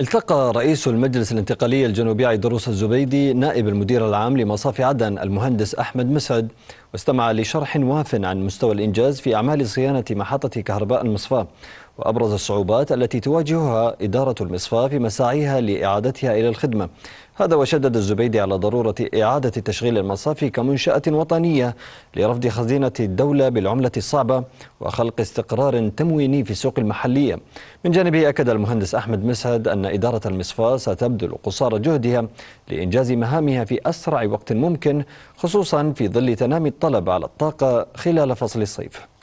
التقى رئيس المجلس الانتقالي الجنوبي عيدروس الزبيدي نائب المدير العام لمصافي عدن المهندس أحمد مسعد واستمع لشرح واف عن مستوى الإنجاز في أعمال صيانة محطة كهرباء المصفاة وأبرز الصعوبات التي تواجهها إدارة المصفاة في مساعيها لإعادتها إلى الخدمة هذا وشدد الزبيدي على ضرورة إعادة تشغيل المصافي كمنشأة وطنية لرفض خزينة الدولة بالعملة الصعبة وخلق استقرار تمويني في السوق المحلية من جانبه أكد المهندس أحمد مسهد أن إدارة المصفاة ستبذل قصارى جهدها لإنجاز مهامها في أسرع وقت ممكن خصوصا في ظل تنامي الطلب على الطاقة خلال فصل الصيف